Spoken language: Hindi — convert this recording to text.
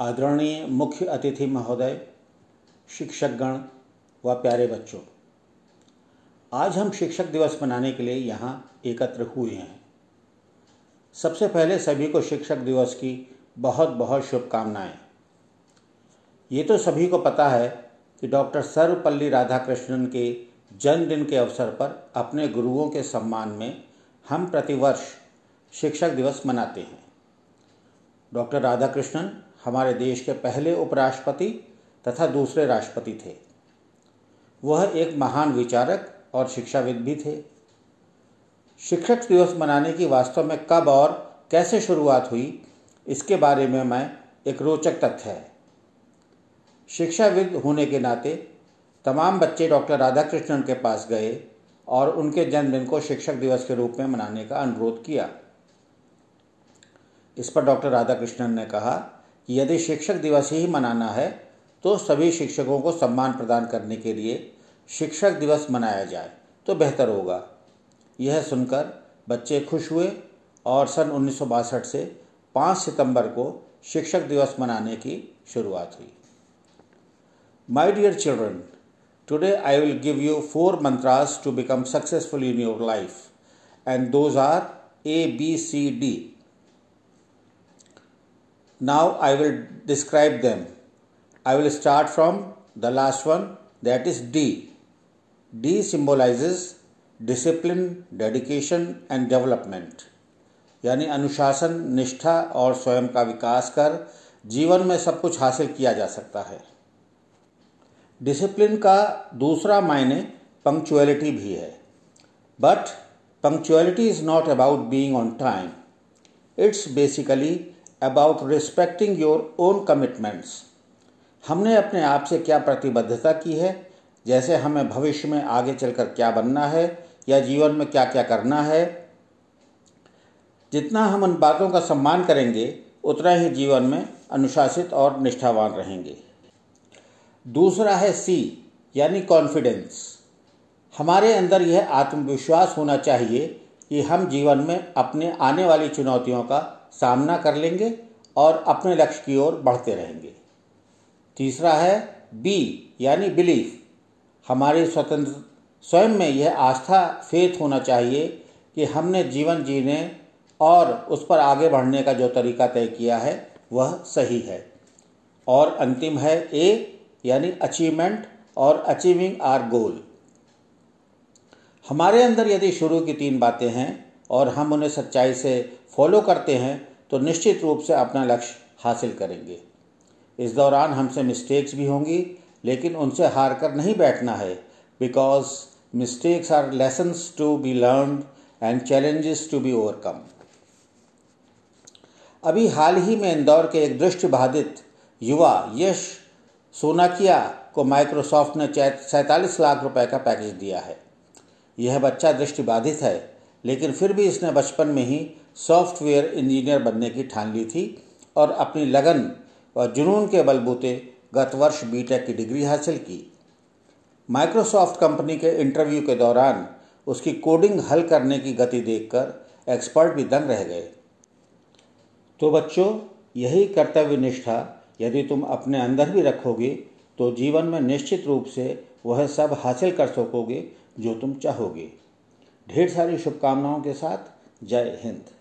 आदरणीय मुख्य अतिथि महोदय शिक्षकगण व प्यारे बच्चों आज हम शिक्षक दिवस मनाने के लिए यहाँ एकत्र हुए हैं सबसे पहले सभी को शिक्षक दिवस की बहुत बहुत शुभकामनाएं ये तो सभी को पता है कि डॉक्टर सर्वपल्ली राधाकृष्णन के जन्मदिन के अवसर पर अपने गुरुओं के सम्मान में हम प्रतिवर्ष शिक्षक दिवस मनाते हैं डॉक्टर राधाकृष्णन हमारे देश के पहले उपराष्ट्रपति तथा दूसरे राष्ट्रपति थे वह एक महान विचारक और शिक्षाविद भी थे शिक्षक दिवस मनाने की वास्तव में कब और कैसे शुरुआत हुई इसके बारे में मैं एक रोचक तथ्य है शिक्षाविद होने के नाते तमाम बच्चे डॉक्टर राधाकृष्णन के पास गए और उनके जन्मदिन को शिक्षक दिवस के रूप में मनाने का अनुरोध किया इस पर डॉक्टर राधाकृष्णन ने कहा यदि शिक्षक दिवस ही मनाना है तो सभी शिक्षकों को सम्मान प्रदान करने के लिए शिक्षक दिवस मनाया जाए तो बेहतर होगा यह सुनकर बच्चे खुश हुए और सन उन्नीस से 5 सितंबर को शिक्षक दिवस मनाने की शुरुआत हुई my dear children today I will give you four mantras to become successful in your life and those are A B C D Now I will describe them. I will start from the last one that is D. D symbolizes discipline, dedication and development. yani anushasan nishtha aur swayam ka vikas kar जीवन में सब कुछ हासिल किया जा सकता है डिसिप्लिन का दूसरा मायने पंक्चुअलिटी भी है but punctuality is not about being on time it's basically about respecting your own commitments हमने अपने आप से क्या प्रतिबद्धता की है जैसे हमें भविष्य में आगे चलकर क्या बनना है या जीवन में क्या क्या करना है जितना हम उन बातों का सम्मान करेंगे उतना ही जीवन में अनुशासित और निष्ठावान रहेंगे दूसरा है सी यानी कॉन्फिडेंस हमारे अंदर यह आत्मविश्वास होना चाहिए कि हम जीवन में अपने आने वाली चुनौतियों का सामना कर लेंगे और अपने लक्ष्य की ओर बढ़ते रहेंगे तीसरा है बी यानी बिलीफ हमारे स्वतंत्र स्वयं में यह आस्था फेथ होना चाहिए कि हमने जीवन जीने और उस पर आगे बढ़ने का जो तरीका तय किया है वह सही है और अंतिम है ए यानी अचीवमेंट और अचीविंग आर गोल हमारे अंदर यदि शुरू की तीन बातें हैं और हम उन्हें सच्चाई से फॉलो करते हैं तो निश्चित रूप से अपना लक्ष्य हासिल करेंगे इस दौरान हमसे मिस्टेक्स भी होंगी लेकिन उनसे हार कर नहीं बैठना है because mistakes are lessons to be learn and challenges to be overcome अभी हाल ही में इंदौर के एक दृष्टि बाधित युवा यश सोनाकिया को माइक्रोसॉफ्ट ने सैंतालीस लाख रुपए का पैकेज दिया है यह बच्चा दृष्टिबाधित है लेकिन फिर भी इसने बचपन में ही सॉफ्टवेयर इंजीनियर बनने की ठान ली थी और अपनी लगन व जुनून के बलबूते गत वर्ष बीटेक की डिग्री हासिल की माइक्रोसॉफ्ट कंपनी के इंटरव्यू के दौरान उसकी कोडिंग हल करने की गति देखकर एक्सपर्ट भी दंग रह गए तो बच्चों यही कर्तव्य निष्ठा यदि तुम अपने अंदर भी रखोगे तो जीवन में निश्चित रूप से वह सब हासिल कर सकोगे जो तुम चाहोगे ढेर सारी शुभकामनाओं के साथ जय हिंद